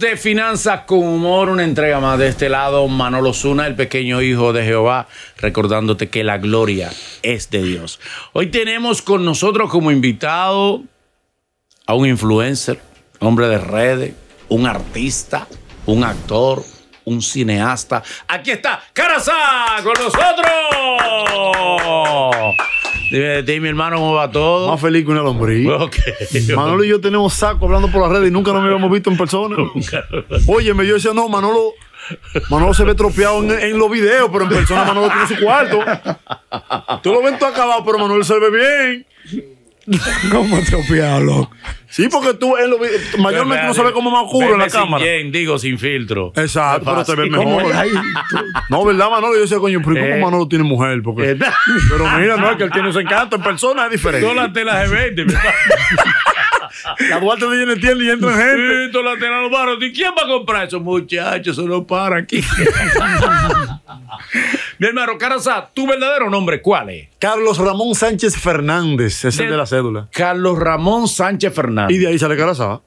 de Finanzas con Humor, una entrega más de este lado. Manolo Zuna, el pequeño hijo de Jehová, recordándote que la gloria es de Dios. Hoy tenemos con nosotros como invitado a un influencer, hombre de redes, un artista, un actor, un cineasta. Aquí está Caraza con nosotros. Dime, de mi hermano, ¿cómo va todo? Más feliz que una lombriz. Manolo y yo tenemos saco hablando por las redes y nunca nos habíamos visto en persona. Óyeme, yo decía, no, Manolo, Manolo se ve tropeado en, los videos, pero en persona Manolo tiene su cuarto. Tú lo ves todo acabado, pero Manolo se ve bien. ¿Cómo te Sí, porque tú en lo, mayormente no sabes cómo me oscuro en la cámara. Bien, digo, sin filtro. Exacto, pero te ves mejor. no, ¿verdad, Manolo? Yo decía, coño, pero ¿cómo eh, Manolo tiene mujer? Porque, eh, pero mira, no, es que él tiene su encanto. En persona es diferente. Todas la tela G20, ¿verdad? La Duarte de lleno entiende y entra gente. Sí, la tela los barros. ¿Y quién va a comprar eso? Muchachos, eso no para aquí. Mi hermano Caraza, ¿tu verdadero nombre cuál es? Carlos Ramón Sánchez Fernández, es el de la cédula. Carlos Ramón Sánchez Fernández. Y de ahí sale Caraza.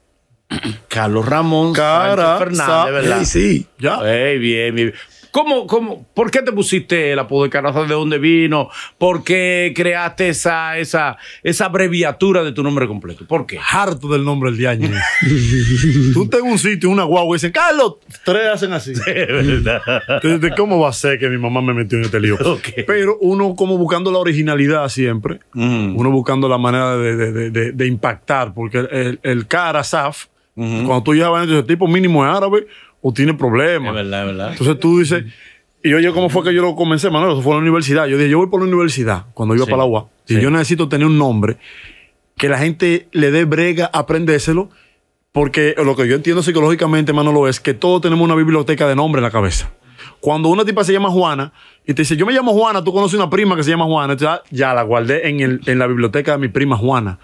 Carlos Ramón Sánchez Fernández, ¿verdad? Sí, sí. Ya. Hey, bien, bien. ¿Cómo, cómo, por qué te pusiste el apodo de Caraza? ¿De dónde vino? ¿Por qué creaste esa, esa, esa abreviatura de tu nombre completo? ¿Por qué? Harto del nombre del ángel. Tú estás un sitio, una guagua, y dicen, Carlos, tres hacen así. ¿cómo va a ser que mi mamá me metió en este lío? Pero uno como buscando la originalidad siempre, mm. uno buscando la manera de, impactar, porque el, el, cuando tú llevas ese tipo mínimo es árabe, o tiene problemas. Es verdad, es verdad. Entonces tú dices, y oye, ¿cómo fue que yo lo comencé, Manolo? Eso fue a la universidad. Yo dije, yo voy por la universidad cuando iba para la UA. Si yo necesito tener un nombre, que la gente le dé brega, aprendérselo. porque lo que yo entiendo psicológicamente, Manolo, es que todos tenemos una biblioteca de nombre en la cabeza. Cuando una tipa se llama Juana, y te dice, yo me llamo Juana, tú conoces una prima que se llama Juana. ya la guardé en, en la biblioteca de mi prima Juana.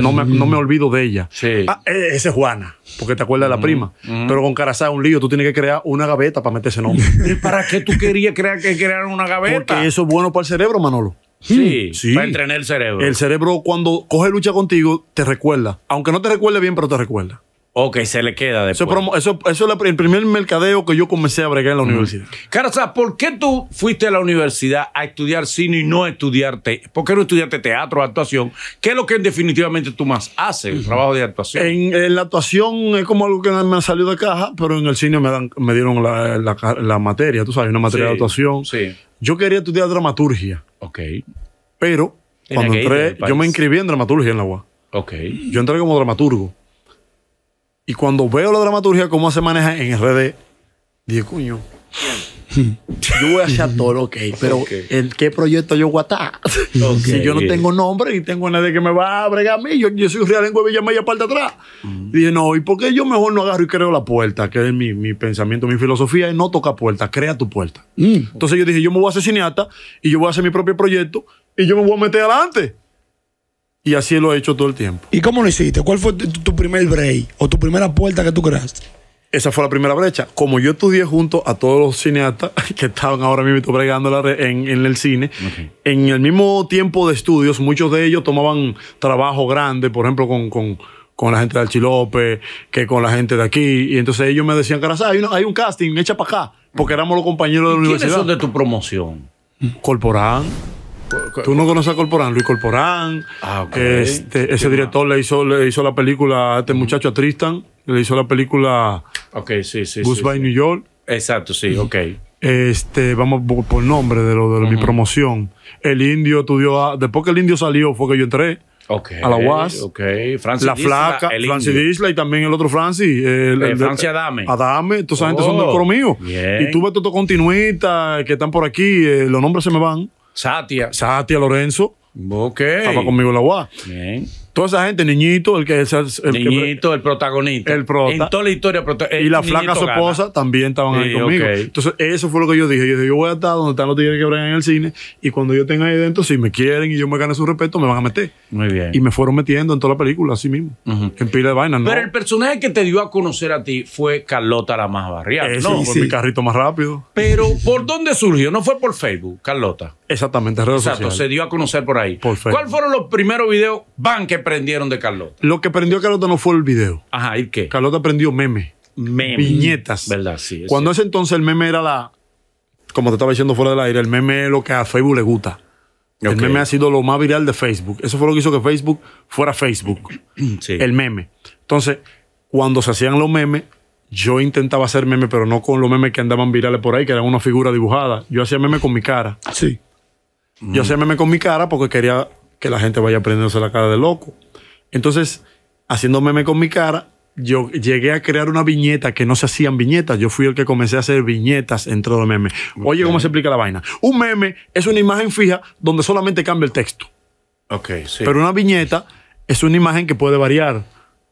no, me, mm. olvido de ella. Ah, eh, ese es Juana, porque te acuerdas de la prima. Pero con Carazá es un lío, tú tienes que crear una gaveta para meter ese nombre. para qué tú querías crear que crear una gaveta? Porque eso es bueno para el cerebro, Manolo. Sí, sí, para entrenar el cerebro. El cerebro cuando coge lucha contigo te recuerda. Aunque no te recuerde bien, pero te recuerda. Ok, se le queda después. Eso, eso, es el primer mercadeo que yo comencé a bregar en la universidad. Claro, ¿por qué tú fuiste a la universidad a estudiar cine y no estudiarte? ¿Por qué no estudiaste teatro, actuación? ¿Qué es lo que definitivamente tú más haces, el trabajo de actuación? En, la actuación es como algo que me ha salido de caja, pero en el cine me, dieron la, materia, tú sabes, una materia de actuación. Sí. Yo quería estudiar dramaturgia. Ok. Pero cuando entré, yo me inscribí en dramaturgia en la UA. Ok. Yo entré como dramaturgo. Y cuando veo la dramaturgia, cómo se maneja en RD, dije, coño. Yo voy a hacer todo, ok, pero ¿en qué proyecto yo voy a estar? Si yo no tengo nombre y tengo nadie que me va a bregar a mí, yo, yo soy real en llama Maya parte atrás. Mm. Dije, no, ¿y por qué yo mejor no agarro y creo la puerta? Que es mi, pensamiento, mi filosofía es no toca puerta, crea tu puerta. Mm. Entonces yo dije, yo me voy a hacer cineasta y yo voy a hacer mi propio proyecto y yo me voy a meter adelante. Y así lo he hecho todo el tiempo. ¿Y cómo lo hiciste? ¿Cuál fue tu, primer break o tu primera puerta que tú creaste? Esa fue la primera brecha. Como yo estudié junto a todos los cineastas que estaban ahora mismo bregando en, el cine, en el mismo tiempo de estudios, muchos de ellos tomaban trabajo grande, por ejemplo, con, la gente de Archilope, que con la gente de aquí. Y entonces ellos me decían, caras, hay, hay un casting, echa para acá, porque éramos los compañeros de la universidad. ¿Quiénes son de tu promoción? Corporal. Tú no conoces a Corporán, Luis Corporán. Ah, este, ese director le hizo, le hizo la película a este muchacho, a Tristan. Le hizo la película okay, sí, sí, Bus New York. Exacto, sí, ok. Este, vamos por el nombre de, lo, de mi promoción. El indio estudió. después que el indio salió, fue que yo entré. Okay, a la UAS. Okay. Francis la Flaca, Francis Disla y también el otro Francis. El, eh, Francia Adame. Adame, toda esa gente son del oh, coro mío. Y tú todo todos continuistas que están por aquí, eh, los nombres se me van. Satia. Satia Lorenzo. Ok. Estaba conmigo en la UA. Bien. Toda esa gente, niñito, el que es el, niñito, el protagonista. El En toda la historia. y la flaca su esposa también estaban ahí conmigo. Entonces, eso fue lo que yo dije. Yo yo voy a estar donde están los tigres que bregan en el cine. Y cuando yo tenga ahí dentro, si me quieren y yo me gane su respeto, me van a meter. Muy bien. Y me fueron metiendo en toda la película, así mismo. En pila de vainas, Pero el personaje que te dio a conocer a ti fue Carlota la más barriada. no, mi carrito más rápido. Pero, ¿por dónde surgió? No fue por Facebook, Carlota. Exactamente, redes Exacto, se dio a conocer por ahí. Por ¿Cuáles fueron los primeros videos? van Que prendieron de Carlota? Lo que prendió Carlota no fue el video. Ajá, ¿y qué? Carlota aprendió meme. Meme. Viñetas. ¿Verdad? Sí. Cuando ese entonces el meme era la. Como te estaba diciendo fuera del aire, el meme es lo que a Facebook le gusta. El meme ha sido lo más viral de Facebook. Eso fue lo que hizo que Facebook fuera Facebook. Sí. El meme. Entonces, cuando se hacían los memes, yo intentaba hacer memes, pero no con los memes que andaban virales por ahí, que eran una figura dibujada. Yo hacía meme con mi cara. Sí. Yo hacía meme con mi cara porque quería que la gente vaya prendiéndose la cara de loco. Entonces, haciendo meme con mi cara, yo llegué a crear una viñeta que no se hacían viñetas. Yo fui el que comencé a hacer viñetas dentro de meme. Oye, ¿cómo se explica la vaina? Un meme es una imagen fija donde solamente cambia el texto. Ok, sí. Pero una viñeta es una imagen que puede variar.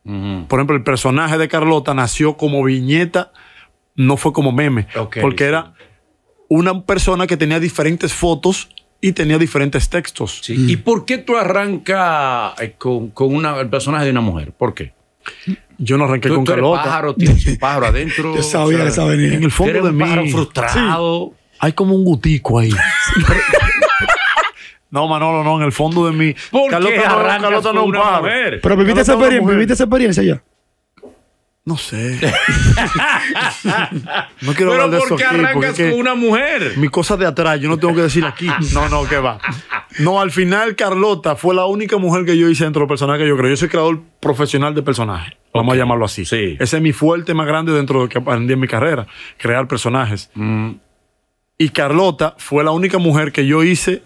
Por ejemplo, el personaje de Carlota nació como viñeta, no fue como meme. porque era una persona que tenía diferentes fotos y tenía diferentes textos. ¿Y mm. por qué tú arrancas eh, con, el personaje de una mujer? ¿Por qué? Yo no arranqué con tú eres Carlota. pájaro, tienes un pájaro adentro. Yo sabía que En el fondo de mí. pájaro frustrado. Hay como un gutico ahí. no, Manolo, no, en el fondo de mí. ¿Por Carlota qué no, Carlota no un Pero viviste esa, viviste esa experiencia ya. No sé. no quiero Pero ¿por qué arrancas con una mujer? Mi cosa de atrás, yo no tengo que decir aquí. No, no, que va. No, al final Carlota fue la única mujer que yo hice dentro del personaje que yo creo. Yo soy creador profesional de personajes. Vamos a llamarlo así. Ese es mi fuerte más grande dentro de que aprendí en mi carrera, crear personajes. Mm. Y Carlota fue la única mujer que yo hice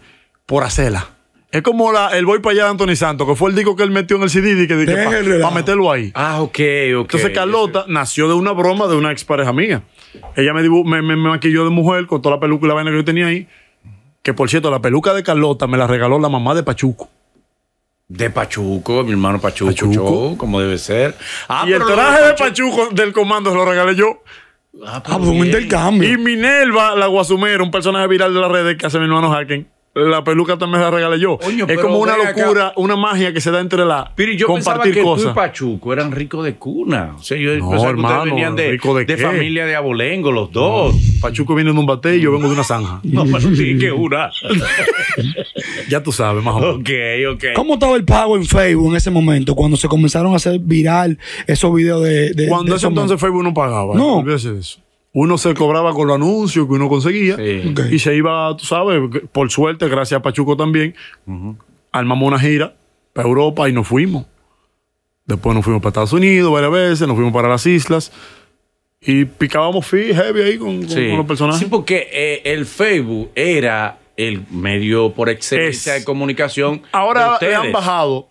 por hacerla. Es como la, el Voy para allá de Anthony Santos, que fue el disco que él metió en el CD y que, dije para meterlo ahí. Ah, ok, ok. Entonces Carlota nació de una broma de una pareja mía. Ella me, me, maquilló de mujer con toda la peluca y la vaina que yo tenía ahí. Que por cierto, la peluca de Carlota me la regaló la mamá de Pachuco. De Pachuco, mi hermano Pachuco, Pachuco. como debe ser. Ah, y el traje de Pachuco. del comando se lo regalé yo. Ah, ah pues ah, un intercambio. Y Minerva, la guasumera, un personaje viral de las redes que hace mi hermano Hacken la peluca también la regalé yo. es como una locura, una magia que se da entre la yo pensaba que tú y Pachuco eran ricos de cuna. O sea, no, hermano, venían de, de, familia de abolengo, los dos. Pachuco viene de un bate y yo vengo de una zanja. No, pero sí, que una. ya tú sabes, más o menos. Ok, ok. ¿Cómo estaba el pago en Facebook en ese momento, cuando se comenzaron a hacer viral esos videos de. cuando ese entonces Facebook no pagaba. No uno se cobraba con los anuncios que uno conseguía y se iba, tú sabes, por suerte, gracias a Pachuco también, armamos una gira para Europa y nos fuimos. Después nos fuimos para Estados Unidos varias veces, nos fuimos para las islas. Y picábamos fi heavy ahí con, los personajes. Sí, porque eh, el Facebook era el medio por excelencia de comunicación. Ahora te han bajado.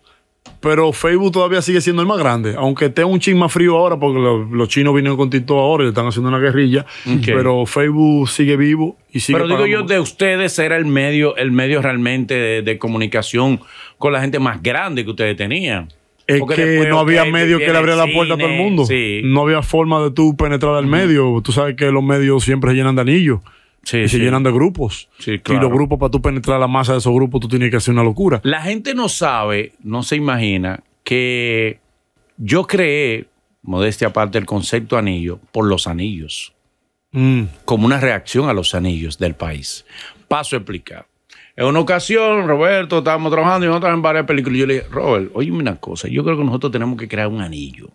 Pero Facebook todavía sigue siendo el más grande, aunque esté un chin más frío ahora, porque los chinos vinieron con TikTok ahora y le están haciendo una guerrilla. Pero Facebook sigue vivo y sigue. Pero digo yo, de ustedes era el medio, el medio realmente de, comunicación con la gente más grande que ustedes tenían. Es que no había medio que le abriera la puerta a todo el mundo. No había forma de tú penetrar al medio. Tú sabes que los medios siempre se llenan de anillos y se llenan de grupos. Y los grupos, para tú penetrar la masa de esos grupos, tú tienes que hacer una locura. La gente no sabe, no se imagina, que yo creé, modestia aparte, el concepto anillo por los anillos. Mm. Como una reacción a los anillos del país. Paso a explicar. En una ocasión, Roberto, estábamos trabajando y nosotros en varias películas. Yo le dije, Robert, oye una cosa, yo creo que nosotros tenemos que crear un anillo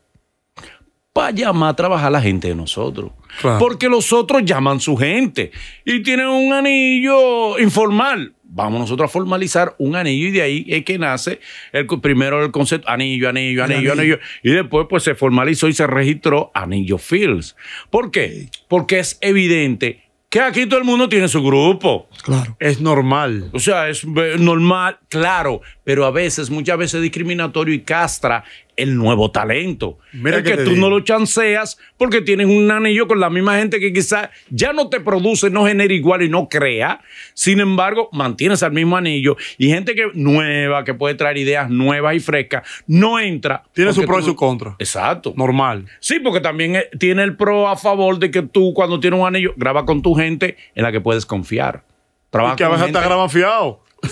para llamar a trabajar la gente de nosotros. Porque los otros llaman su gente y tienen un anillo informal. Vamos nosotros a formalizar un anillo y de ahí es que nace el, primero el concepto anillo, anillo, anillo, anillo, Y después pues se formalizó y se registró Anillo Fields. ¿Por qué? Porque es evidente que aquí todo el mundo tiene su grupo. Claro. Es normal. O sea, es eh, normal, claro, pero a veces, muchas veces discriminatorio y castra el nuevo talento. Mira que, tú no lo chanceas porque tienes un anillo con la misma gente que quizás ya no te produce, no genera igual y no crea. Sin embargo, mantienes al mismo anillo y gente que nueva, que puede traer ideas nuevas y frescas, no entra. Tiene su pro y su contra. Exacto. Normal. Sí, porque también eh, tiene el pro a favor de que tú cuando tienes un anillo, graba con tu gente en la que puedes confiar. Trabaja y que a veces te graban fiado y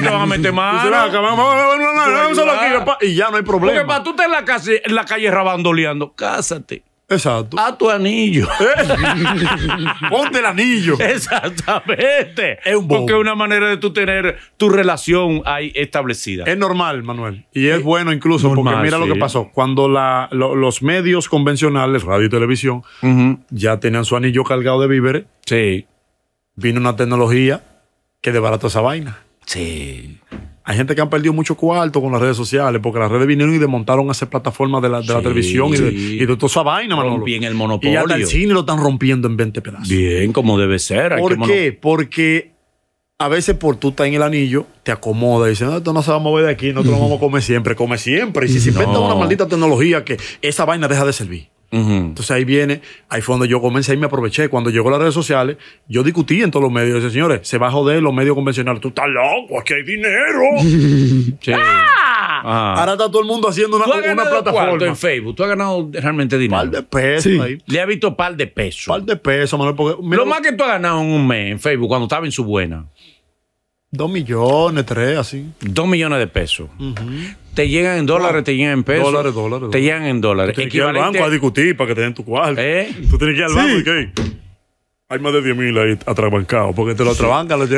te van a meter Y ya no hay problema. Porque para tú te en la, calle, en la calle rabandoleando, cásate. Exacto. A tu anillo. Eh. Ponte el anillo. Exactamente. Es Porque es una manera de tú tener tu relación ahí establecida. Es normal, Manuel. Y es eh, bueno incluso, porque mira lo que pasó. Cuando los medios convencionales, radio y televisión, ya tenían su anillo cargado de víveres. Sí. Vino una tecnología que desbarató esa vaina. Sí. Hay gente que han perdido mucho cuarto con las redes sociales, porque las redes vinieron y desmontaron esas plataformas de la, de la televisión y de, toda esa vaina, Manolo. el monopolio. Y hasta el cine lo están rompiendo en 20 pedazos. Bien, como debe ser. ¿Por qué? Porque a veces por tú estar en el anillo, te acomoda y dices, no, esto no se va a mover de aquí, nosotros lo vamos a comer siempre, come siempre. Y si se inventa una maldita tecnología que esa vaina deja de servir. Entonces ahí viene, ahí fue donde yo comencé y me aproveché. Cuando llegó a las redes sociales, yo discutí en todos los medios. Dice, señores, se va a joder los medios convencionales. Tú estás loco, aquí hay dinero. ¡Ah! Ahora está todo el mundo haciendo una, plataforma. en Facebook? ¿Tú has ganado realmente dinero? Par de pesos. Le ha visto par de pesos. Par de pesos, Manuel. Lo más que tú has ganado en un mes en Facebook, cuando estaba en su buena. Dos millones, tres, así. Dos millones de pesos. Te llegan en dólares, te llegan en pesos. Dólares, dólares. Te llegan en dólares. Tú tienes que ir al banco a discutir para que te den tu cuarto. ¿Eh? Tú tienes que ir al banco y qué. Hay más de 10 mil ahí atrabancados, porque te lo atrabancan los Sí,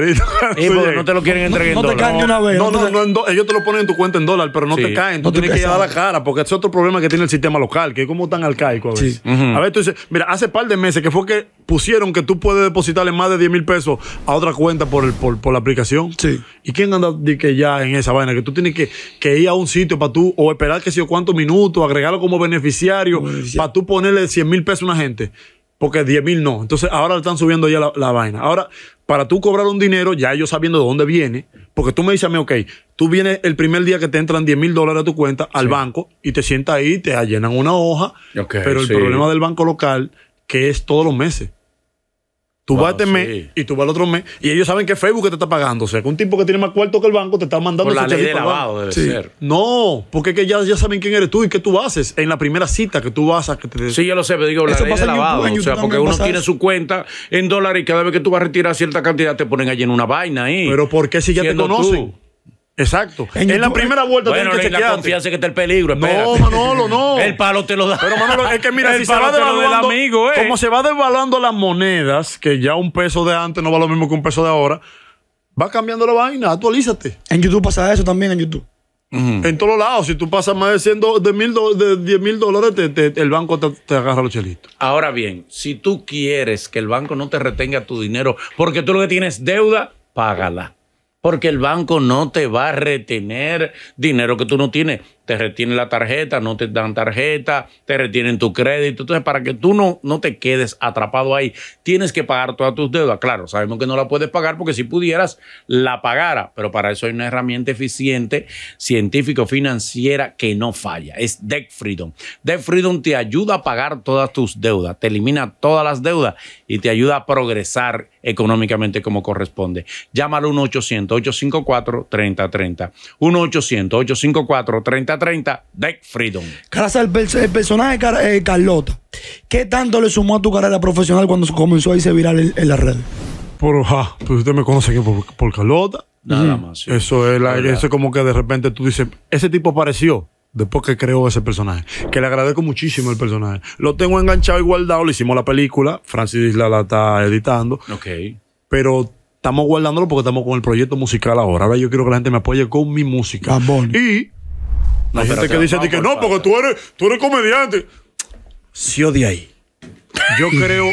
porque no te lo quieren entregar no, en te caen de una vez. No, no, no, ellos te lo ponen en tu cuenta en dólar, pero no te caen. Tú tienes que llevar la cara, porque es otro problema que tiene el sistema local, que es como tan arcaico a veces. A ver, tú dices, mira, hace par de meses que fue que pusieron que tú puedes depositarle más de 10 mil pesos a otra cuenta por, por, la aplicación. Sí. ¿Y quién anda que ya en esa vaina? Que tú tienes que, que ir a un sitio para tú, o esperar que sé yo cuántos minutos, agregarlo como beneficiario, para tú ponerle 100 mil pesos a una gente. Porque 10 mil no. Entonces ahora le están subiendo ya la, vaina. Ahora, para tú cobrar un dinero, ya yo sabiendo de dónde viene, porque tú me dices a mí, ok, tú vienes el primer día que te entran 10 mil dólares a tu cuenta al banco y te sientas ahí, te llenan una hoja. pero el problema del banco local, que es todos los meses. Tú vas este mes y tú vas el otro mes. Y ellos saben que Facebook te está pagando. O sea, que un tipo que tiene más cuarto que el banco te está mandando Por la ley de lavado debe ser. No, porque que ya, ya saben quién eres tú y qué tú haces en la primera cita que tú vas a que te... Sí, yo lo sé, pero digo, la ley de lavado. o sea, porque uno tiene su cuenta en dólares y cada vez que tú vas a retirar cierta cantidad te ponen allí en una vaina ahí. Pero ¿por qué si ya te conocen? Exacto. En, la primera vuelta bueno, que la confianza que está el peligro. No, Manolo, no. el palo te lo da. Pero Manolo, es que mira, si se va del amigo, eh. como se va devaluando las monedas, que ya un peso de antes no va lo mismo que un peso de ahora, va cambiando la vaina, actualízate. En YouTube pasa eso también, en YouTube. En todos lados, si tú pasas más de, 100 de, mil de 10 mil dólares, el banco te, agarra los chelitos. Ahora bien, si tú quieres que el banco no te retenga tu dinero porque tú lo que tienes deuda, págala porque el banco no te va a retener dinero que tú no tienes te retienen la tarjeta, no te dan tarjeta, te retienen tu crédito. Entonces, para que tú no, no te quedes atrapado ahí, tienes que pagar todas tus deudas. Claro, sabemos que no la puedes pagar porque si pudieras, la pagara, pero para eso hay una herramienta eficiente, científico-financiera que no falla. Es Debt Freedom. Debt Freedom te ayuda a pagar todas tus deudas, te elimina todas las deudas y te ayuda a progresar económicamente como corresponde. Llámalo 1-800-854-3030. 1-800-854-3030. 30, Deck Freedom. Gracias al personaje eh, Carlota. ¿Qué tanto le sumó a tu carrera profesional cuando comenzó a irse viral en, la red? Por, pues usted me conoce por, Carlota. Nada más. Eso, es como que de repente tú dices, ese tipo apareció después que creó ese personaje. Que le agradezco muchísimo el personaje. Lo tengo enganchado y guardado, le hicimos la película, Francis la está editando. Ok. Pero estamos guardándolo porque estamos con el proyecto musical ahora. Ahora yo quiero que la gente me apoye con mi música. Y la gente que dice a ti que no, porque tú eres, tú eres comediante. Sí, odia ahí. Yo creo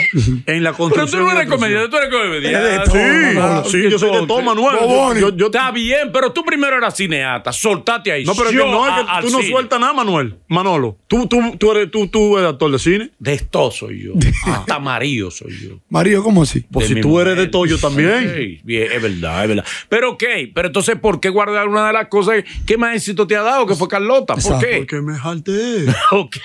en la construcción. Pero tú no eres comediante, tú eres comediante. Ah, sí, ah, sí, yo soy de todo, Manuel. Está bien, pero tú primero eras cineata. Soltate ahí. No, pero yo, no, es que tú no sueltas nada, Manuel. Manolo, tú, tú, tú, eres, tú, tú eres actor de cine. De esto soy yo. Hasta amarillo soy yo. Mario, cómo así? Pues si tú eres de todo, yo también. Sí, Bien, es verdad, es verdad. Pero ok, pero entonces, ¿por qué guardar una de las cosas que más éxito te ha dado, que fue Carlota? ¿Por qué? Porque me jalté. ok.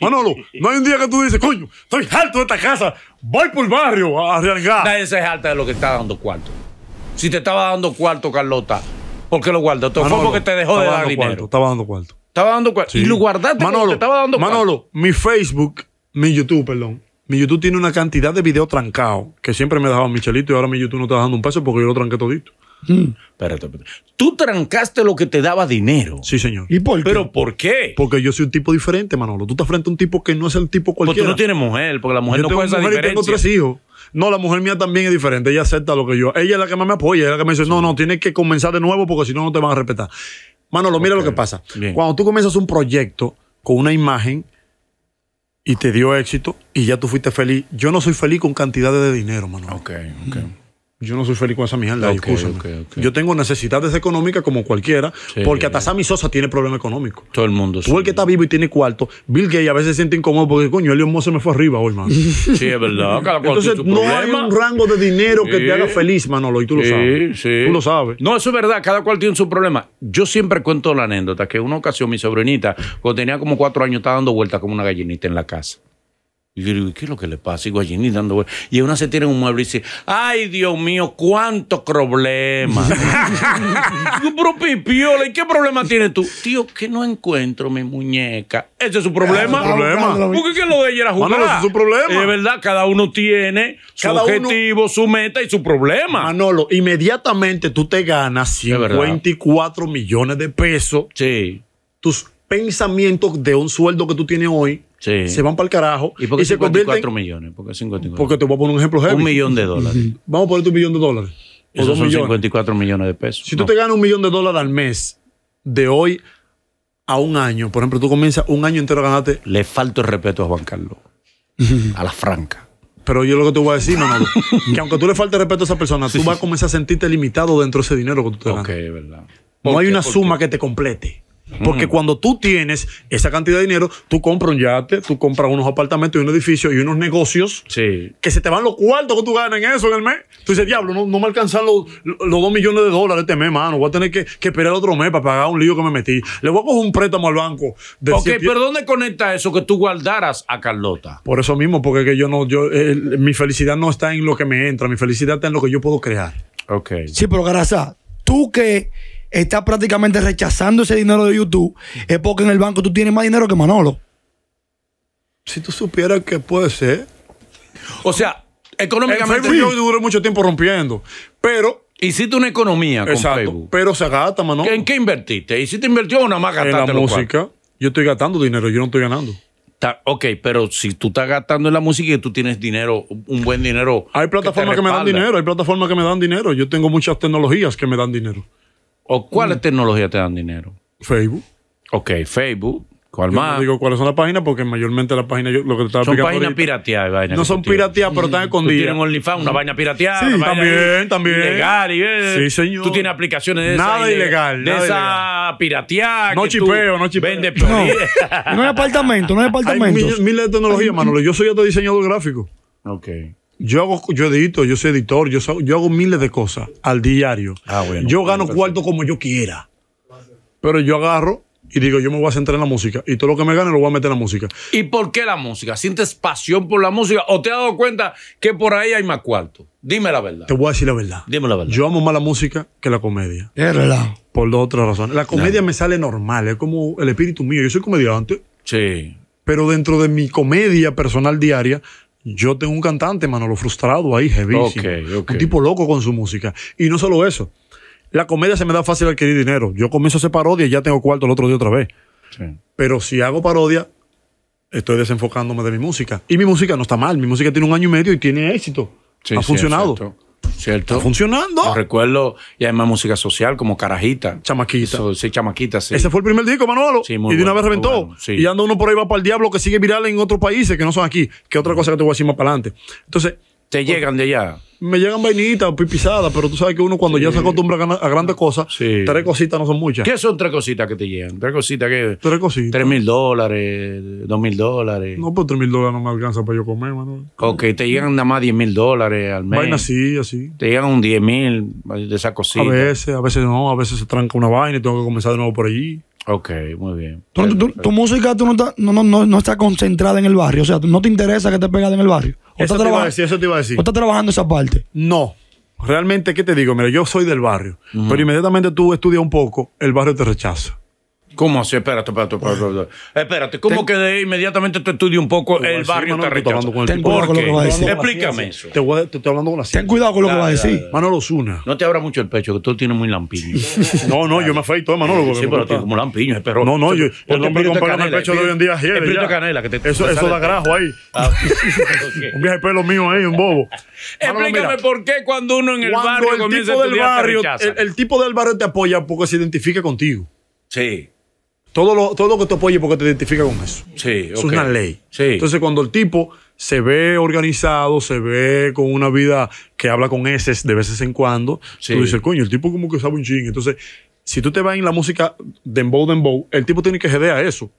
Manolo, no hay un día que tú dices, coño, estoy ¡Alto de esta casa, voy por el barrio a arriesgar. Nadie se jalta de lo que está dando cuarto. Si te estaba dando cuarto, Carlota, ¿por qué lo guardas? Te fue te dejó de dar dinero. Cuarto, estaba dando cuarto. Estaba dando cuarto. Y lo guardaste Manolo, te estaba dando Manolo, mi Facebook, mi YouTube, perdón. Mi YouTube tiene una cantidad de videos trancados que siempre me dejaba Michelito y ahora mi YouTube no está dando un peso porque yo lo tranqué todito. Mm. Tú trancaste lo que te daba dinero. Sí, señor. ¿Pero por qué? Porque yo soy un tipo diferente, Manolo. Tú estás frente a un tipo que no es el tipo cualquiera. Porque no tienes mujer, porque la mujer no tengo puede mujer tengo tres hijos. No, la mujer mía también es diferente. Ella acepta lo que yo. Ella es la que más me apoya. Ella es la que me dice, no, no, tienes que comenzar de nuevo porque si no, no te van a respetar. Manolo, mira lo que pasa. Cuando tú comienzas un proyecto con una imagen y te dio éxito y ya tú fuiste feliz, yo no soy feliz con cantidades de dinero, Manolo. Ok, ok. Yo no soy feliz con esa mija okay, Yo tengo necesidades económicas como cualquiera, porque hasta Sammy Sosa tiene problemas económicos Todo el mundo. Tú el que está vivo y tiene cuarto, Bill Gates a veces se siente incómodo porque, coño, el Musk se me fue arriba hoy, man. Sí, es verdad. Entonces, no hay un rango de dinero que te haga feliz, Manolo, y tú lo sabes. Tú lo sabes. No, eso es verdad, cada cual tiene su problema. Yo siempre cuento la anécdota que una ocasión mi sobrinita, cuando tenía como cuatro años, estaba dando vueltas como una gallinita en la casa. Y yo digo, ¿qué es lo que le pasa? Y Guayini dando Y una se tiene un mueble y dice, ¡ay, Dios mío, cuántos problemas! Pero Pipiola, ¿y qué problema tienes tú? Tío, que no encuentro mi muñeca. Ese es su problema. Ah, ¿Por qué lo de ella era jugar. ese es su problema. Es verdad, cada uno tiene su objetivo, su meta y su problema. Manolo, inmediatamente tú te ganas 54 millones de pesos. Sí. Tus pensamientos de un sueldo que tú tienes hoy se van para el carajo. ¿Y 54 se millones? Porque Porque te voy a poner un ejemplo Un millón de dólares. Vamos a poner un millón de dólares. Esos son 54 millones de pesos. Si tú te ganas un millón de dólares al mes de hoy a un año, por ejemplo, tú comienzas un año entero a ganarte. Le falta el respeto a Juan Carlos. a la franca. Pero yo lo que te voy a decir, Manolo, que aunque tú le falte respeto a esa persona, tú vas a comenzar a sentirte limitado dentro de ese dinero que tú te Ok, verdad. No hay una suma que te complete. Porque mm. cuando tú tienes esa cantidad de dinero, tú compras un yate, tú compras unos apartamentos y un edificio y unos negocios que se te van los cuartos que tú ganas en eso en el mes. Tú dices, diablo, no, me alcanzan los, dos millones de dólares este mes, mano. Voy a tener que, esperar otro mes para pagar un lío que me metí. Le voy a coger un préstamo al banco. ok, pero ¿dónde conecta eso que tú guardaras a Carlota? Por eso mismo, porque yo no, yo, mi felicidad no está en lo que me entra, mi felicidad está en lo que yo puedo crear. Ok. Sí, pero Garaza, tú que está prácticamente rechazando ese dinero de YouTube, es porque en el banco tú tienes más dinero que Manolo. Si tú supieras que puede ser. O sea, económicamente. El Facebook yo duré mucho tiempo rompiendo. Pero. Hiciste una economía con exacto, Pero se gasta, Manolo ¿En qué invertiste? ¿Y te invirtió o nada más gastaste? En la música. Yo estoy gastando dinero, yo no estoy ganando. ok, pero si tú estás gastando en la música y tú tienes dinero, un buen dinero. Hay plataformas que me dan dinero, hay plataformas que me dan dinero. Yo tengo muchas tecnologías que me dan dinero. ¿O cuáles mm. tecnologías te dan dinero? Facebook. Ok, Facebook. ¿Cuál yo más? No digo cuáles son las páginas porque mayormente las páginas, yo, lo que te estaba Son páginas pirateadas, No son pirateadas, pero están escondidas. Tienen tienes OnlyFans, una mm. vaina pirateada. Sí, también, también. Ilegal. Y, eh, sí, señor. Tú tienes aplicaciones de Nada ilegal. De, esa pirateada. No chipeo, no chipeo. Vende no. no hay apartamento, no hay apartamento. Hay miles, de tecnologías, Manolo. Yo soy otro diseñador gráfico. Ok. Yo hago, yo edito, yo soy editor, yo, yo hago miles de cosas al diario. Ah, bueno, yo gano cuarto como yo quiera. Pero yo agarro y digo, yo me voy a centrar en la música. Y todo lo que me gane lo voy a meter en la música. ¿Y por qué la música? ¿Sientes pasión por la música? ¿O te has dado cuenta que por ahí hay más cuarto? Dime la verdad. Te voy a decir la verdad. Dime la verdad. Yo amo más la música que la comedia. Es verdad. Por dos otras razones. La comedia me sale normal, es como el espíritu mío. Yo soy comediante. Sí. Pero dentro de mi comedia personal diaria, yo tengo un cantante, Manolo Frustrado, ahí, heavy. Un tipo loco con su música. Y no solo eso. La comedia se me da fácil adquirir dinero. Yo comienzo a hacer parodia y ya tengo cuarto el otro día otra vez. Pero si hago parodia, estoy desenfocándome de mi música. Y mi música no está mal. Mi música tiene un año y medio y tiene éxito. ha funcionado. ¿Cierto? funcionando. Lo recuerdo, y además música social como Carajita. Chamaquita. sí, Chamaquita, sí. Ese fue el primer disco, Manolo. Sí, y de una vez reventó. Y anda uno por ahí va para el diablo que sigue viral en otros países que no son aquí. Que otra cosa que te voy a decir más para adelante. Entonces, te llegan de allá. Me llegan vainitas, pipisadas, pero tú sabes que uno cuando ya se acostumbra a, grandes cosas, tres cositas no son muchas. ¿Qué son tres cositas que te llegan? Tres cositas que. Tres cositas. Tres mil dólares, dos mil dólares. No, pues tres mil dólares no me alcanza para yo comer, mano. Ok, te llegan nada más diez mil dólares al mes. Vaina así, así. Te llegan un diez mil de esas cositas. A veces, a veces no, a veces se tranca una vaina y tengo que comenzar de nuevo por allí. Ok, muy bien. tu, música tú no, está, no, no, concentrada en el barrio. O sea, no te interesa que estés pegada en el barrio. O eso, ¿O estás trabajando esa parte? No. Realmente, ¿qué te digo? Mira, yo soy del barrio. Pero inmediatamente tú estudias un poco, el barrio te rechaza. ¿Cómo así? Espérate, espérate, espérate. espérate. ¿Cómo que de inmediatamente te estudias un poco el barrio te rechaza? ¿Por qué? Explícame eso. Te, voy, te estoy hablando con la Ten cuidado con lo que vas a decir. Manolo Zuna. No te abra mucho el pecho, que tú tienes muy lampiño. no, no, yo me afeito, eh, Manolo. Sí, pero tienes como lampiño, perro. No, no, yo el hombre en el pecho de hoy en día es El canela. Que eso eso da grajo ahí. Ah, un viaje de pelo mío ahí, un bobo. Explícame por qué cuando uno en el barrio comienza a estudiar, el tipo del barrio te apoya porque se identifica contigo. Sí. Todo lo, que te apoye porque te identifica con eso. Sí, Es una ley. Sí. Entonces, cuando el tipo se ve organizado, se ve con una vida que habla con ese de vez en cuando, tú dices, coño, el tipo como que sabe un ching. Entonces, si tú te vas en la música de dembow, dembow, el tipo tiene que a eso.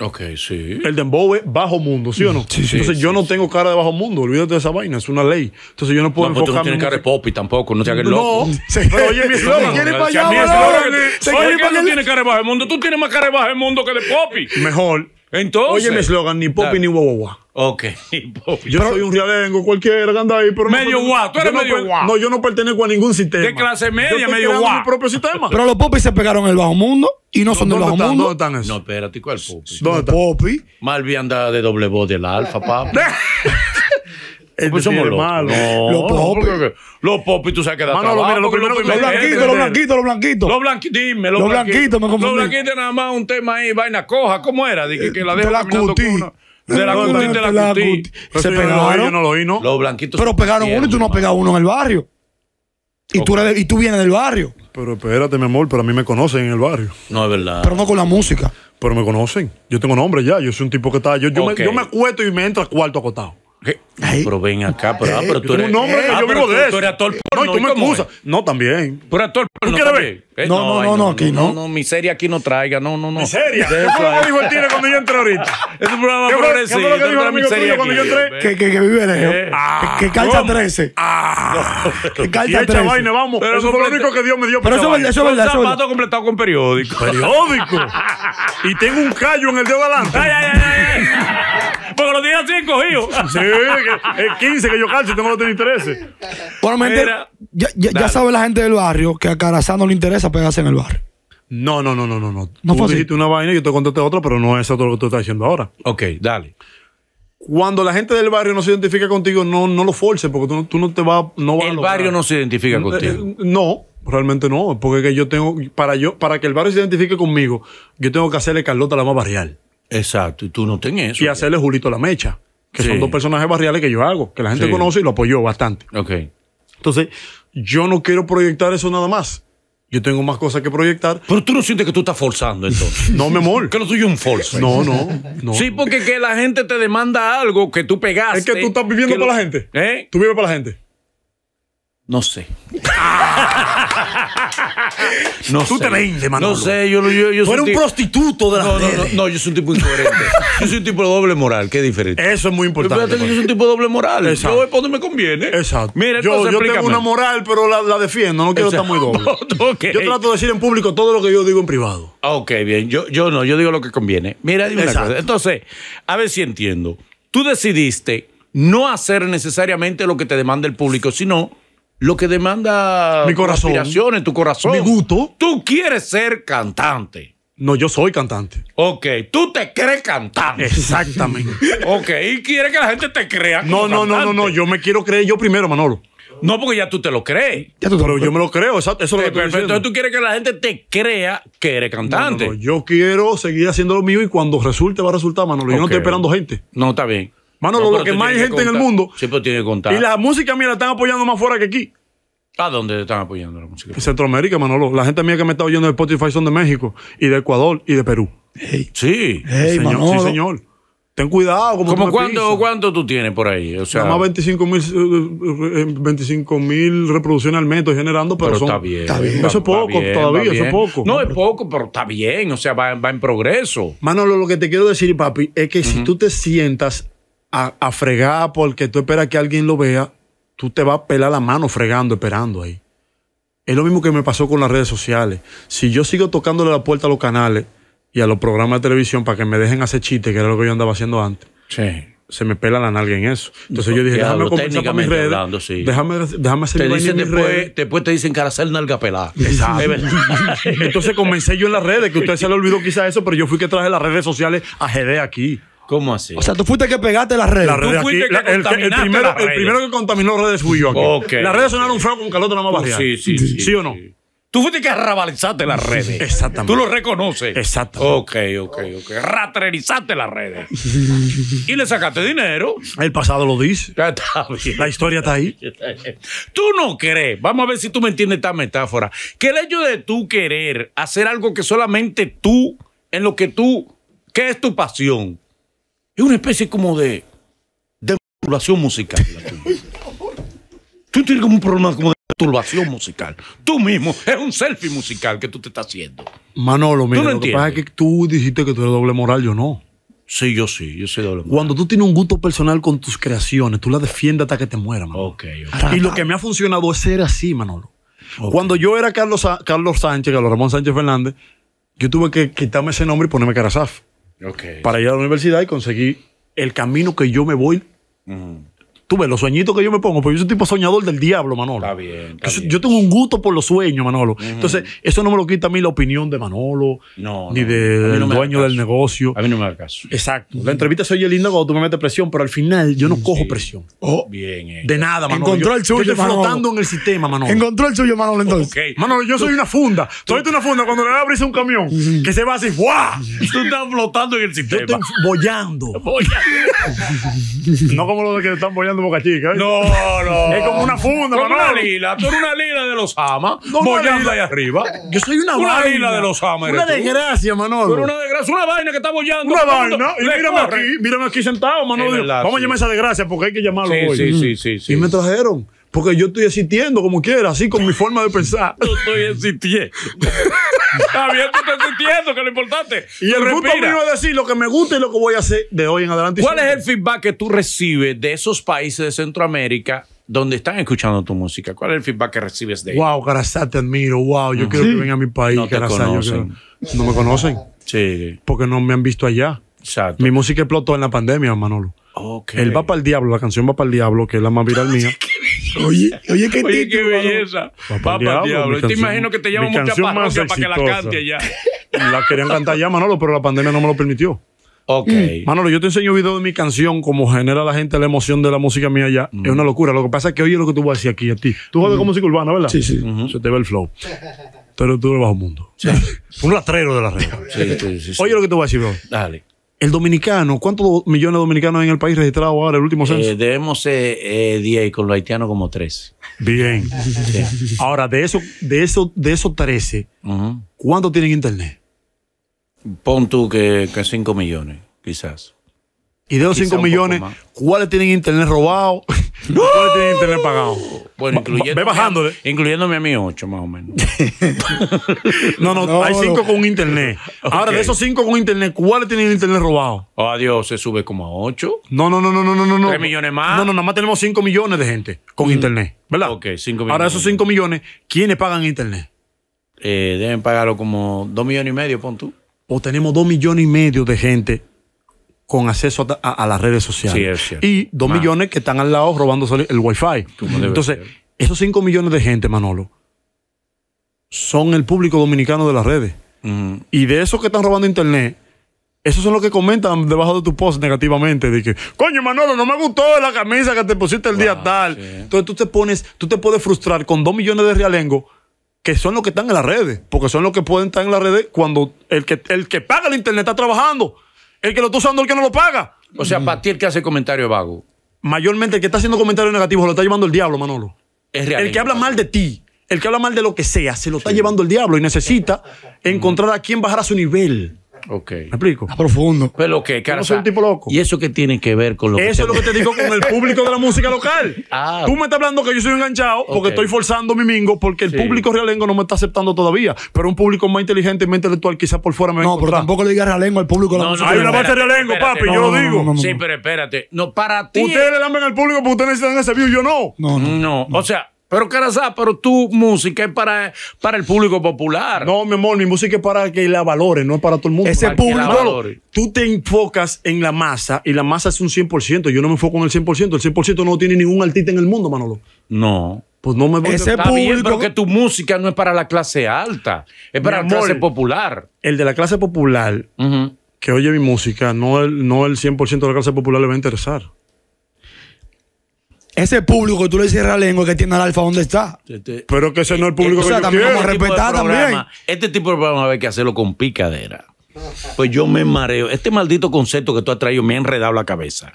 Ok, sí. El de es bajo mundo, ¿sí o no? Sí, sí, Entonces yo no tengo cara de bajo mundo, olvídate de esa vaina, es una ley. Entonces yo no puedo no, pues enfocarme. No tienes cara de popi tampoco, no te hagas loco. No, pero oye mi eslogan. Oye, eslogan que tú tienes cara de bajo mundo? Tú tienes más cara de bajo mundo que de popi. Mejor. Entonces. Oye mi eslogan, ni popi ni guagua. Ok. yo soy un realengo cualquiera que anda ahí, pero medio no, tú eres medio no, No, yo no pertenezco a ningún sistema. ¿Qué clase media, medio medio guau? mi propio sistema. Pero los popis se pegaron en el bajo mundo y no son del bajo mundo. ¿Dónde están esos? No, espérate, ¿cuál popi? ¿Dónde está? Popi. Malvi anda de doble voz del alfa, papá. Pues somos los malos. los popis. Los popis, tú sabes que da Mano, trabajo. lo los blanquitos, los blanquitos, los blanquitos. Los blanquitos, dime. Los blanquitos, me confundí. Los blanquitos nada más un tema ahí, vaina coja. ¿Cómo era? Dije que, la dejo la una de la la Se pegaron. Los blanquitos. Pero pegaron uno y tú no has pegado uno en el barrio. Y, tú y tú vienes del barrio. Pero espérate, mi amor, pero a mí me conocen en el barrio. No, es verdad. Pero no con la música. Pero me conocen. Yo tengo nombre ya. Yo soy un tipo que está. Yo, me, yo me, acuesto y me entro cuarto acotado. ¿Qué? Pero ven acá, pero, ah, eh, pero tú eres. Un hombre, eh, ah, yo vivo tú, de eso. Tú eres actor porno. No, y tú me excusas. No, también. Tú eres actor porno. ¿Tú quieres ver? Eh, no, no, no, ay, no, no, aquí no. No, no, miseria aquí no traiga. No, no, no. ¿Miseria? ¿Qué fue lo que dijo el tigre cuando yo entré ahorita? es un programa progresista. ¿Qué fue lo que dijo el amigo tuyo cuando yo entré? Que, que, que vive lejos. Que ah. calza 13. Ah. Que calza 13. vaina, vamos. Eso fue lo único que Dios me dio. Pero eso es verdad. Un zapato completado con periódico. ¿Periódico? Y tengo un callo en el dedo adelante. Ay, ay, ay, ay. Porque lo días así encogido. Sí, el 15 que yo calcio, tengo los tenis 13. Bueno, ya, sabe la gente del barrio que a Carazán no le interesa pegarse en el barrio. No, no, no, no, no. no. tú dijiste una vaina y yo te conté otra, pero no es eso lo que tú estás diciendo ahora. Ok, dale. Cuando la gente del barrio no se identifica contigo, no, no lo forces, porque tú, no te vas, no va. El a barrio no se identifica eh, contigo. Eh, no, realmente no, porque yo tengo, para yo, para que el barrio se identifique conmigo, yo tengo que hacerle Carlota la más barrial. Exacto, y tú no tenés eso. Y hacerle Julito la Mecha, que son dos personajes barriales que yo hago, que la gente conoce y lo apoyó bastante. Ok. Entonces, yo no quiero proyectar eso nada más. Yo tengo más cosas que proyectar. Pero tú no sientes que tú estás forzando entonces no, mi amor. Que no tuyo un force. No, no, Sí, porque que la gente te demanda algo que tú pegaste. Es que tú estás viviendo para la gente. ¿Eh? Tú vives para la gente. No sé. no Tú sé. te vendes, Manolo. No sé, yo, yo, yo soy eres un prostituto de la no, no, no, no, yo soy un tipo incoherente. yo soy un tipo de doble moral, qué diferente. Eso es muy importante. yo soy un tipo de doble moral. Exacto. Yo voy por me conviene. Exacto. Mira, yo, yo tengo una moral, pero la, defiendo, no quiero estar muy doble. Yo trato de decir en público todo lo que yo digo en privado. Ah, ok, bien. Yo, yo no, yo digo lo que conviene. Mira, dime una cosa. Entonces, a ver si entiendo. Tú decidiste no hacer necesariamente lo que te demanda el público, sino lo que demanda mi corazón, tu corazón. Mi gusto. Tú quieres ser cantante. No, yo soy cantante. Ok, tú te crees cantante. Exactamente. ok, y quieres que la gente te crea. No, no, no, no, no, yo me quiero creer yo primero, Manolo. No, porque ya tú te lo crees. Ya yo me lo creo, exacto. Eso es lo que Perfecto. Entonces tú quieres que la gente te crea que eres cantante. No, yo quiero seguir haciendo lo mío y cuando resulte va a resultar, Manolo. Yo no estoy esperando gente. No, está bien. Manolo, lo que más hay gente en el mundo. Siempre tiene que contar. Y la música mira, la están apoyando más fuera que aquí. ¿A dónde están apoyando la música? En Centroamérica, Manolo. La gente mía que me está oyendo de Spotify son de México y de Ecuador y de Perú. Sí. señor, sí, señor. Ten cuidado. ¿Cómo cuánto, cuánto, tú tienes por ahí? O sea, más 25 eh, eh, mil reproducciones al mes estoy generando, pero, pero son, está, bien, está bien. Eso es poco todavía, eso es poco. No, es poco, pero está bien. O sea, va, en progreso. Manolo, lo que te quiero decir, papi, es que si tú te sientas a, fregar porque tú esperas que alguien lo vea, tú te vas a pelar la mano fregando, esperando ahí. Es lo mismo que me pasó con las redes sociales. Si yo sigo tocándole la puerta a los canales y a los programas de televisión para que me dejen hacer chistes, que era lo que yo andaba haciendo antes, se me pela la nalga en eso. Entonces yo dije, déjame con para mis redes. Déjame, déjame hacer te dicen después, te dicen caracel nalga pelada. Exacto. Entonces comencé yo en las redes, que usted se le olvidó quizás eso, pero yo fui que traje las redes sociales a GD aquí. ¿Cómo así? O sea, tú fuiste que pegaste las redes. ¿Tú fuiste el, primero, el primero que contaminó las redes fui yo aquí. Las redes sonaron feo con calor no más barriar. Sí, sí, sí. ¿Sí o no? Tú fuiste que arrabalizaste las redes. Exactamente. Tú lo reconoces. Exactamente. Ok, ok, ok. Ratrerizaste las redes. y le sacaste dinero. El pasado lo dice. está bien. La historia está ahí. Tú no crees, vamos a ver si tú me entiendes esta metáfora, que el hecho de tú querer hacer algo que solamente tú, en lo que tú, ¿Qué es tu pasión, es una especie como de. de musical. tú tienes como un problema como de perturbación musical. Tú mismo, es un selfie musical que tú te estás haciendo. Manolo, mira, lo que pasa es que tú dijiste que tú eres doble moral, yo no. Sí, yo sí, yo soy doble moral. Cuando tú tienes un gusto personal con tus creaciones, tú las defiendes hasta que te mueras, Manolo. Okay, Y lo que me ha funcionado es ser así, Manolo. Cuando yo era Carlos, Carlos Sánchez, Carlos Ramón Sánchez Fernández, yo tuve que quitarme ese nombre y ponerme Carasaf para ir a la universidad y conseguir el camino que yo me voy Tú ves, los sueñitos que yo me pongo, pero pues yo soy tipo soñador del diablo, Manolo. Está bien. yo, tengo un gusto por los sueños, Manolo. Entonces, eso no me lo quita a mí la opinión de Manolo, ni del de dueño del negocio. A mí no me da caso. Exacto. La entrevista se oye linda cuando tú me metes presión, pero al final yo no cojo presión. Oh. bien. Eh. De nada, Manolo. Encontró el suyo. Yo estoy flotando en el sistema, Manolo. Encontró el suyo, Manolo, entonces. Manolo, yo soy una funda. Soy una funda cuando le abres un camión que se va así, ¡guau! Tú estás flotando en el sistema. Yo estoy bollando. no como los que están bollando no, no. Es como una funda, Como una lila. Tú eres una lila de los amas, bollando ahí arriba. Yo soy una, Una lila de los amas. Una desgracia, Tú eres una desgracia, una vaina que está bollando. Una vaina. Y mírame aquí, mírame aquí sentado, Manolo. Vamos a llamar esa desgracia porque hay que llamarlo hoy. sí, sí, mm. sí, sí. Y me trajeron. Porque yo estoy existiendo como quiera, así con mi forma de pensar. Yo estoy existiendo. Está bien, tú estás sintiendo, que lo importante. Y el punto mío es decir lo que me gusta y lo que voy a hacer de hoy en adelante. ¿Cuál es el feedback que tú recibes de esos países de Centroamérica donde están escuchando tu música? ¿Cuál es el feedback que recibes de ellos? Wow, Carazá, te admiro. Wow, yo mm. quiero que vengan a mi país, no Carazá. No me conocen. Sí. Porque no me han visto allá. Exacto. Mi música explotó en la pandemia, Manolo. Okay. Él va para el diablo, la canción va para el diablo, que es la más viral mía. Oye, oye, qué, belleza. Papá, diablo. te este imagino que te llaman mucha para que la cante ya. La querían cantar ya, Manolo, pero la pandemia no me lo permitió. Ok. Mm. Manolo, yo te enseño video de mi canción, como genera la gente la emoción de la música mía allá. Mm. Es una locura. Lo que pasa es que oye lo que tú vas a decir aquí a ti. Tú jodes con mm. música urbana, ¿verdad? Sí, sí. Se te ve el flow. Pero tú eres bajo mundo. Un latrero de la red. Sí, sí, oye lo que te voy a decir, bro. Dale. El dominicano, ¿cuántos millones de dominicanos hay en el país registrados ahora, el último eh, censo? Eh, debemos 10 con los haitianos como 13. Bien. Ahora, de esos de eso, de 13, ¿cuántos tienen internet? Pon tú que 5 millones, quizás. Y de esos 5 millones, ¿cuáles tienen internet robado? ¿Cuáles tienen internet pagado? Bueno, incluyendo. Ve bajándole. Incluyéndome a mí 8, más o menos. no, no, hay 5 con internet. Ahora, de esos 5 con internet, ¿cuáles tienen internet robado? Oh, Adiós, se sube como a 8. No, no, no, no, no, no. 3 millones más. No, no, nada más tenemos 5 millones de gente con mm. internet, ¿verdad? Ok, 5 millones. Ahora, esos 5 millones, ¿quiénes pagan internet? Eh, deben pagarlo como 2 millones y medio, pon tú. O tenemos 2 millones y medio de gente con acceso a, las redes sociales. y dos millones que están al lado robando el wifi. Entonces, esos cinco millones de gente, Manolo, son el público dominicano de las redes. Y de esos que están robando internet, esos son los que comentan debajo de tu post negativamente. De que, coño, Manolo, no me gustó la camisa que te pusiste el día tal. Entonces tú te pones, tú te puedes frustrar con dos millones de realengo que son los que están en las redes. Porque son los que pueden estar en las redes cuando el que, el que paga el internet está trabajando. El que lo está usando, el que no lo paga. O sea, mm. para ti el que hace comentario vago. Mayormente el que está haciendo comentarios negativos lo está llevando el diablo, Manolo. Es real. El que habla mal de ti, el que habla mal de lo que sea, se lo está llevando el diablo y necesita encontrar a quién bajar a su nivel. Ok. ¿Me explico? A ah, profundo. Pero pues qué, cara. Yo soy un tipo loco. ¿Y eso qué tiene que ver con lo que Eso es lo que te digo con el público de la música local. Ah. Tú me estás hablando que yo soy enganchado porque estoy forzando mi mingo porque el público realengo no me está aceptando todavía. Pero un público más inteligente, más intelectual, quizás por fuera me No, pero tampoco le digas realengo al público de la no, música no, Hay una base realengo, papi, yo lo digo. Sí, pero espérate. No, para ti. Ustedes le lamben al público porque ustedes necesitan ese view, yo no. No, no. O sea, pero Carazá, pero tu música es para, para el público popular. No, mi amor, mi música es para que la valore, no es para todo el mundo. Ese público, tú te enfocas en la masa y la masa es un 100%. Yo no me enfoco en el 100%. El 100% no tiene ningún artista en el mundo, Manolo. No. Pues no me voy Ese público. que tu música no es para la clase alta, es para amor, la clase popular. El de la clase popular que oye mi música, no el, no el 100% de la clase popular le va a interesar. Ese público, que tú le cierras la lengua que tiene al alfa, ¿dónde está? Este, pero que ese no es el público que yo también quiero. Vamos a este respetar este también. Este tipo de programa hay que hacerlo con picadera. Pues yo me mareo. Este maldito concepto que tú has traído me ha enredado la cabeza.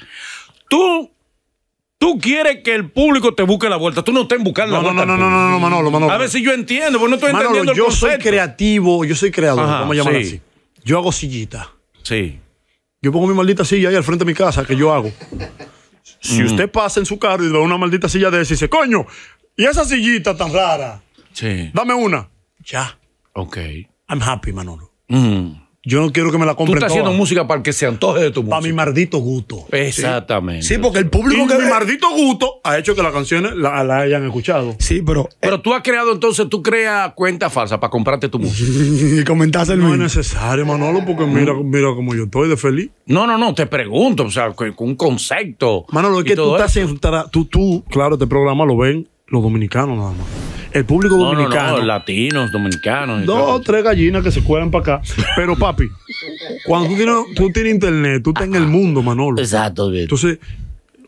Tú Tú quieres que el público te busque la vuelta. Tú no estás buscando no, la no, vuelta. No, no, no, no, Manolo, Manolo. A ver si yo entiendo, porque no estoy entendiendo el yo soy creativo, yo soy creador, vamos a llamarlo así. Yo hago sillita. Sí. Yo pongo mi maldita silla ahí al frente de mi casa, que yo hago. Si usted pasa en su carro y da una maldita silla de ese y dice, coño, y esa sillita tan rara, Sí. dame una. Ya. Ok. I'm happy, Manolo. Mm. Yo no quiero que me la compren Tú estás haciendo música para que se antoje de tu música. Para mi maldito gusto. Exactamente. Sí, porque el público que... Mi maldito gusto ha hecho que las canciones la, hayan escuchado. Sí, pero... Eh, pero tú has creado entonces, tú creas cuenta falsa para comprarte tu música. y comentaste el No es necesario, Manolo, porque mira, mira cómo yo estoy de feliz. No, no, no, te pregunto, o sea, con un concepto. Manolo, es que tú estás en... Tú, tú, claro, este programa lo ven los dominicanos nada más. El público dominicano. No, no, latinos, dominicanos. Dos o tres gallinas que se cuelan para acá. Pero, papi, cuando tú tienes, tú tienes internet, tú estás en el mundo, Manolo. Exacto, bien. Entonces,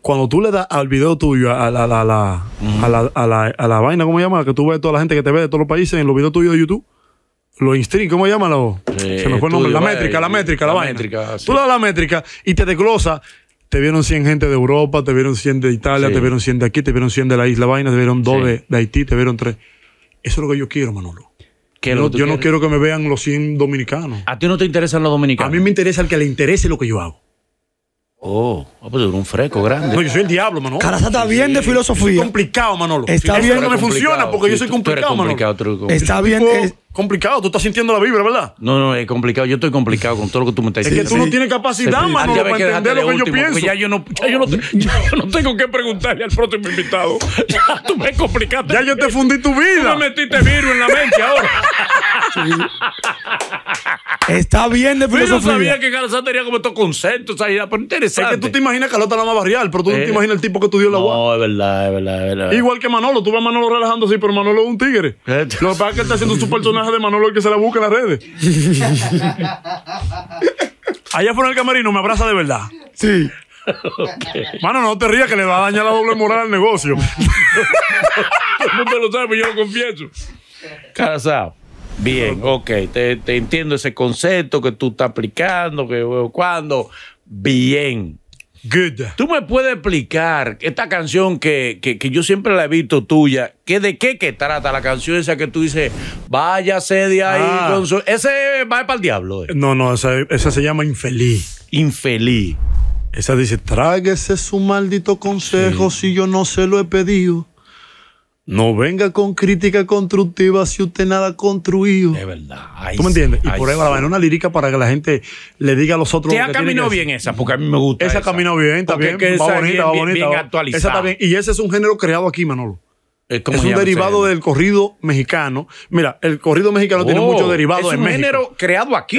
cuando tú le das al video tuyo, a la, a la, a la, a la, vaina, ¿cómo se llama? Que tú ves toda la gente que te ve de todos los países en los videos tuyos de YouTube. Los instring, ¿cómo se llama? Eh, se me fue el nombre. La métrica, la eh, métrica, la, la métrica, vaina. Tú le das la métrica y te desglosa te vieron 100 gente de Europa, te vieron 100 de Italia, te vieron 100 de aquí, te vieron 100 de la Isla Vaina, te vieron 2 de, Haití, te vieron 3. Eso es lo que yo quiero, Manolo. yo no quiero que me vean los 100 dominicanos. ¿A ti no te interesan los dominicanos? A mí me interesa el que le interese lo que yo hago. Oh, ah, pues un fresco grande. No, yo soy el diablo, Manolo. Caraza está bien de filosofía. Es complicado, Manolo. Está bien. Eso no me funciona porque yo soy complicado, Manolo. Está bien. Complicado, tú estás sintiendo la vibra, ¿verdad? No, no, es complicado. Yo estoy complicado con todo lo que tú me estás diciendo. Es que tú no tienes capacidad, Manolo, para entender lo que yo pues pienso. Ya yo, no, ya, yo no, ya yo no tengo que preguntarle al próximo invitado. Ya tú me complicaste. Ya yo te fundí tu vida. Tú me metiste virus en la mente ahora. Está bien de filosofía. Yo sabía que Carlos tenía como estos conceptos, ahí, pero interesante. Es que tú te imaginas que Carlota la a barrial, pero tú no te imaginas el tipo que estudió dio la UAS. No, es verdad, es verdad, es verdad. Igual que Manolo, tú ves a Manolo relajando así, pero Manolo es un tigre. Este. Lo que pasa es que está haciendo su personaje de Manolo el que se la busca en las redes. Allá en el camerino me abraza de verdad. Sí. Mano, no te rías que le va a dañar la doble moral al negocio. No te lo sabes? pero yo lo confieso. Bien, ok, te, entiendo ese concepto que tú estás aplicando, que cuando. Bien, Good. ¿Tú me puedes explicar esta canción que, que, yo siempre la he visto tuya? ¿qué, ¿De qué trata la canción esa que tú dices, váyase de ahí? Ah. Ese va para el diablo. Eh. No, no, esa, se llama Infeliz. Infeliz. Esa dice, tráguese su maldito consejo si yo no se lo he pedido. No venga con crítica constructiva si usted nada ha construido. Es verdad. ¿Tú me entiendes? y por la una lírica para que la gente le diga a los otros. Te ha caminado bien esa, porque a mí me gusta. Esa, caminó bien, está bien. Va bonita, va bonita. Esa Y ese es un género creado aquí, Manolo. Eh, es un derivado del corrido mexicano. Mira, el corrido mexicano tiene oh, muchos derivados en México. Es un género creado aquí.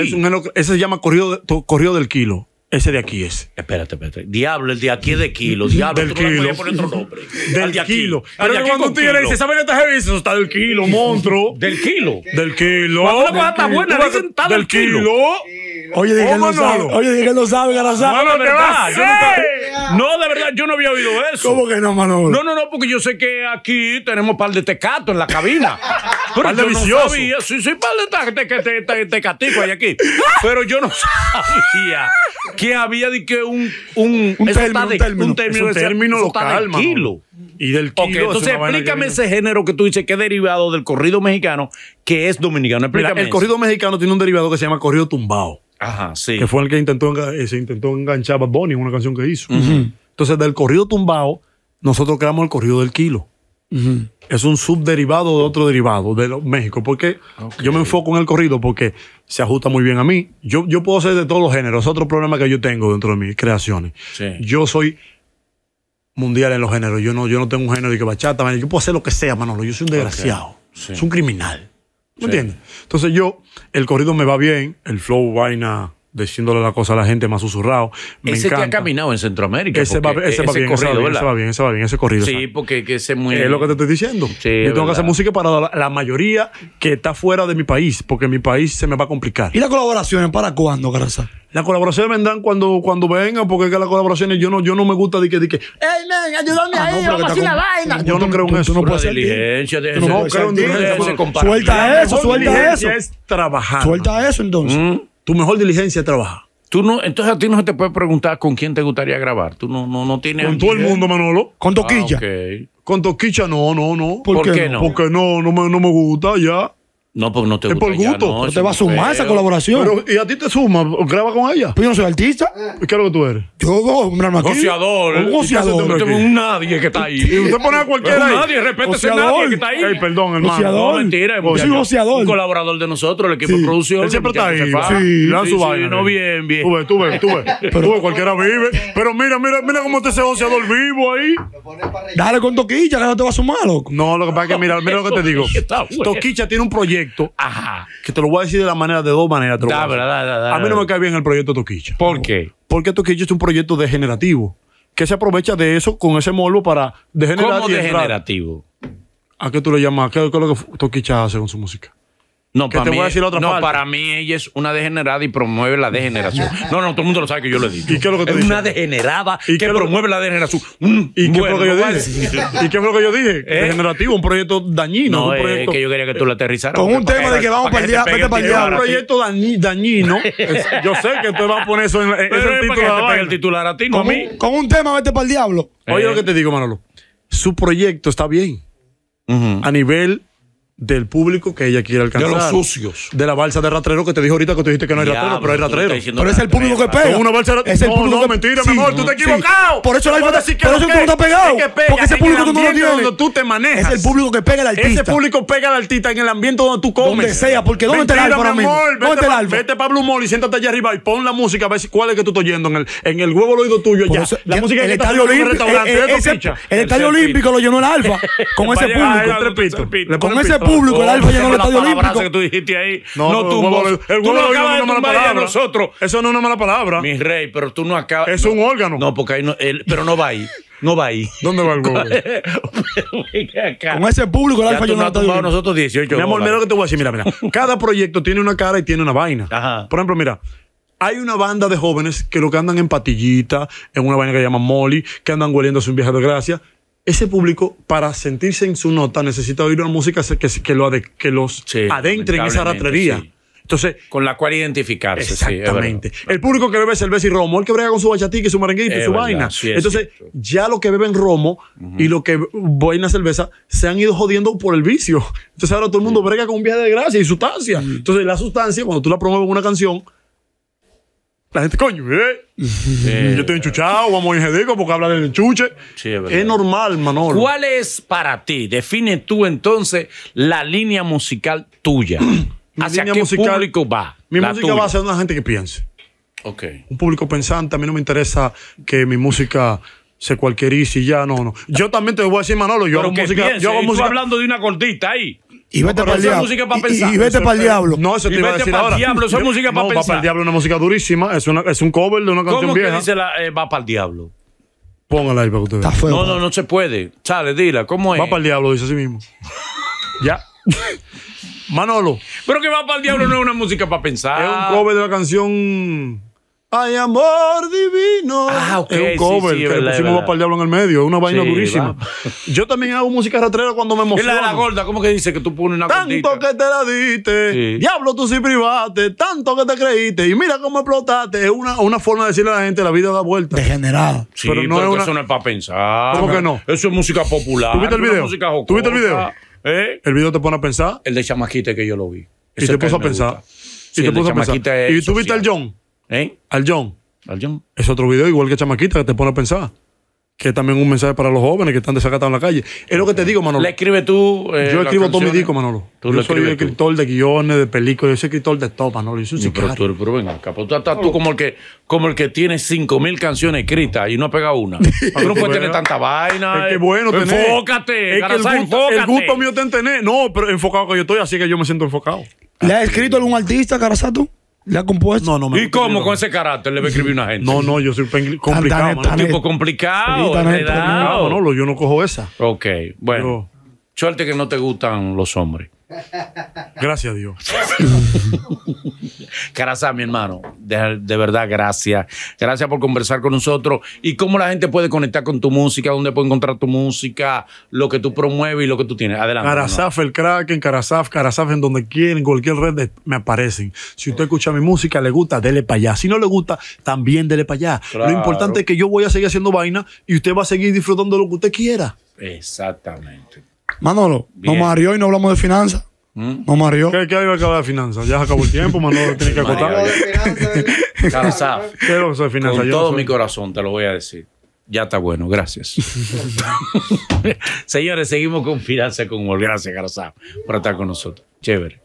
ese se llama corrido, corrido del kilo. Ese de aquí es. Espérate, espérate. Diablo, el de aquí es de kilo. Diablo, del tú kilo. a poner otro nombre. Del de kilo. Pero de aquí cuando un tigre dice, ¿sabes esta heavy? Eso está del kilo, monstruo. del kilo. Del kilo. Cuando la cosa está buena, dicen está del kilo. Oye, dije no sabe. Oye, dije no sabe, No, de verdad. Yo no, de verdad, yo no había oído eso. ¿Cómo que no, Manolo? No, no, no, porque yo sé que aquí tenemos par de tecatos en la cabina. Pero par de No sabía. Sí, sí, par de hay aquí. Pero yo no sabía que había de que un, un, un término, un término, del kilo. Y del kilo. entonces explícame ese género que tú dices que es derivado del corrido mexicano, que es dominicano. Explícame. el corrido mexicano tiene un derivado que se llama corrido tumbado. Ajá, sí. Que fue el que intentó, eh, se intentó enganchar a Bad en una canción que hizo. Entonces, del corrido tumbado, nosotros creamos el corrido del kilo. Es un subderivado de otro derivado de México. Porque yo me enfoco en el corrido porque se ajusta muy bien a mí. Yo, yo puedo ser de todos los géneros. Es otro problema que yo tengo dentro de mis creaciones. Yo soy mundial en los géneros. Yo no, yo no tengo un género de que bachata. Yo puedo hacer lo que sea, Manolo. Yo soy un desgraciado. soy Es un criminal. ¿Me entiendes? Entonces yo, el corrido me va bien, el flow vaina diciéndole la cosa a la gente más susurrado. Me ese encanta. que ha caminado en Centroamérica. Ese, va, ese, va, bien, ese va, bien, ese va bien, ese va bien, ese corrido. Sí, porque que se muy Es lo que te estoy diciendo. Yo tengo que hacer música para la, mayoría que está fuera de mi país, porque mi país se me va a complicar. ¿Y las colaboraciones para cuándo, Garza? Las colaboraciones vendrán cuando, cuando vengan, porque es que las colaboraciones yo no, yo no me gusta de que, de que, hey men, ayúdame ah, ahí, no, vamos a hacer la vaina. Yo no creo en eso. No puede diligencia, no creo en diligencia. Suelta eso, suelta eso. Es trabajar. Suelta eso entonces. Mm tu mejor diligencia es trabajar. Tú no, entonces a ti no se te puede preguntar con quién te gustaría grabar. Tú no, no, no tienes. Con todo el mundo, Manolo. Con Toquilla. Ah, con Toquilla, no, no, no. ¿Por, qué, no? Porque no, no no me gusta ya. No, porque no te gusta. Es por gusto. no, te va a sumar esa colaboración. Pero, ¿y a ti te suma? grabas con ella? Pues yo no soy artista. ¿Qué es lo que tú eres? Yo, un Un Goceador. Un goceador. Un nadie que está ahí. ¿Y usted pone a cualquiera Nadie, respete ese nadie que está ahí. Ey, perdón, hermano. No, mentira. Yo soy goceador. Un colaborador de nosotros, el equipo de producción. Él siempre está ahí. Sí. Le No, bien, bien. Tú ves, tú ves, tú ves. cualquiera vive. Pero mira, mira, mira cómo está ese goceador vivo ahí. Dale con Toquicha, que no te va a sumar, loco. No, lo que pasa es que mira, mira lo que te digo. Toquicha tiene un proyecto Ajá. que te lo voy a decir de la manera, de dos maneras. a, mí no me cae bien el proyecto Toquicha. ¿Por qué? Porque Toquicha es un proyecto degenerativo, que se aprovecha de eso con ese molvo para degenerar. ¿Cómo degenerativo? ¿A qué tú le llamas? ¿Qué, es lo que Toquicha hace con su música? No, para mí, no para mí ella es una degenerada y promueve la degeneración. No, no, todo el mundo lo sabe que yo lo he dicho. es una degenerada ¿Y que promueve la degeneración. ¿Y, qué fue lo que yo dije? ¿Y qué ¿Eh? fue lo que yo dije? Degenerativo, un proyecto dañino. No, es que yo quería que tú lo aterrizaras. Con un tema de que vamos para el diablo Un proyecto dañino. yo sé que tú vas a poner eso en, el titular. el titular a ti, no Con un tema, vete para el diablo. Oye lo eh. que te digo, Manolo. Su proyecto está bien. A nivel del público que ella quiere alcanzar. De los sucios. De la balsa de ratrero que te dijo ahorita que tú dijiste que no hay ya, ratrero, pero hay ratrero. Pero es el público que pega. es Una balsa de... Es el no, público mentira, mi amor, tú te has equivocado. Por eso, la decir que por eso tú no estás pegado. porque ese público tú no lo tienes. tú te manejas. Es el público que pega al artista. Ese público pega al artista en el ambiente donde tú comes. Donde sea, porque ¿dónde está el alfa ¿Dónde el Vete para Blue Mall y siéntate allá arriba y pon la música a ver cuál es que tú estás oyendo en el, en el huevo al oído tuyo ya La música es el eh, eh, estadio el El Estadio Olímpico lo llenó el alfa con ese público. Con ese público público, oh, el alfa llenó el estadio olímpico. que tú dijiste ahí, no, no El, el tú no acabas de tumbar a nosotros. Eso no es una mala palabra. Mi rey, pero tú no acabas. Es un órgano. No, porque ahí no, pero no va ahí. No va ahí. ¿Dónde va el público? Con ese público, el alfa llenó el estadio olímpico. nosotros 18 Mi amor, mira lo que te voy a decir. Mira, mira. Cada proyecto tiene una cara y tiene una vaina. Por ejemplo, mira hay una banda de jóvenes que lo que andan en patillita, en una vaina que se llama Molly, que andan hueliéndose un viaje de gracia ese público, para sentirse en su nota, necesita oír una música que, los adentre en esa ratrería. Entonces, con la cual identificarse. Exactamente. el público que bebe cerveza y romo, el que brega con su bachatique, su merenguito y su vaina. Entonces, ya lo que beben romo y lo que vaina cerveza se han ido jodiendo por el vicio. Entonces, ahora todo el mundo brega con un viaje de gracia y sustancia. Entonces, la sustancia, cuando tú la promueves en una canción, la gente, coño, ¿eh? yo estoy enchuchado, vamos a jedico porque hablar del enchuche. es, normal, Manolo. ¿Cuál es para ti? Define tú entonces la línea musical tuya. ¿Hacia línea qué público va? Mi música va a ser una gente que piense. Ok. Un público pensante. A mí no me interesa que mi música se cualquier y ya, no, no. Yo también te voy a decir, Manolo, yo hago música. yo hago música. hablando de una cortita ahí. Y vete no, para el diablo. Y, y, vete para el diablo. No, eso te iba a decir ahora. Diablo, eso es música para no, pensar. Va para el diablo es una música durísima. Es, una, es un cover de una canción vieja. ¿Cómo que dice la, eh, va para el diablo? Póngala ahí para que usted vea. feo. no, no, no se puede. Chale, dila, ¿cómo es? Va para el diablo, dice así mismo. ya. Manolo. Pero que va para el diablo no es una música para pensar. Es un cover de la canción Ay, amor divino. Ah, ok. Es un cover que le pusimos para el diablo en el medio. Es una vaina durísima. Yo también hago música rastrera cuando me emociono. Es la de la gorda. ¿Cómo que dice que tú pones una Tanto que te la diste. Diablo, tú sí privaste. Tanto que te creíste. Y mira cómo explotaste. Es una, una forma de decirle a la gente la vida da vuelta. Degenerado. Sí, pero, no es una... eso no es para pensar. ¿Cómo que no? Eso es música popular. ¿Tuviste el video? ¿Tuviste el video? ¿Eh? ¿El video te pone a pensar? El de Chamaquite que yo lo vi. Y te puso a pensar. Y te puso a pensar. ¿Y tú viste al John? ¿Eh? Al John. Es otro video igual que Chamaquita que te pone a pensar. Que también un mensaje para los jóvenes que están desacatados en la calle. Es lo que te digo, Manolo. ¿Le escribes tú? Eh, yo escribo todo mi disco, Manolo. yo soy escritor de guiones, de películas, yo soy escritor de todo, Manolo. pero, tú, pero venga, capo, pues tú estás tú como el que, como el que tiene 5.000 canciones escritas y no ha pegado una. Tú no puedes tener tanta vaina. Es que eh. bueno, Enfócate, es que el, gusto, el gusto mío te tener. No, pero enfocado que yo estoy, así que yo me siento enfocado. ¿Le has escrito algún artista, Carasato? ¿Le ha compuesto? No, no me ¿Y cómo con ese carácter le va a escribir una gente? No, no, yo soy complicado. un tipo complicado, No, no, yo no cojo esa. Ok, bueno. suerte que no te gustan los hombres. Gracias a Dios. gracias, mi hermano. De, verdad, gracias. Gracias por conversar con nosotros. ¿Y cómo la gente puede conectar con tu música? ¿Dónde puede encontrar tu música? Lo que tú promueves y lo que tú tienes. Adelante. Carazaf, el crack en Carazaf, Carazaf, en donde quieren, en cualquier red me aparecen. Si usted escucha mi música, le gusta, dele para allá. Si no le gusta, también dele para allá. Lo importante es que yo voy a seguir haciendo vaina y usted va a seguir disfrutando lo que usted quiera. Exactamente. Manolo, nos marió y no hablamos de finanzas. Mm. Nos marió. ¿Qué, hay que hablar de finanzas? Ya se acabó el tiempo, Manolo tiene que acotar. ¿Qué de finanzas? Con todo mi corazón te lo voy a decir. Ya está bueno, gracias. Señores, seguimos con Finanzas con Gracias, Garzado, por estar con nosotros. Chévere.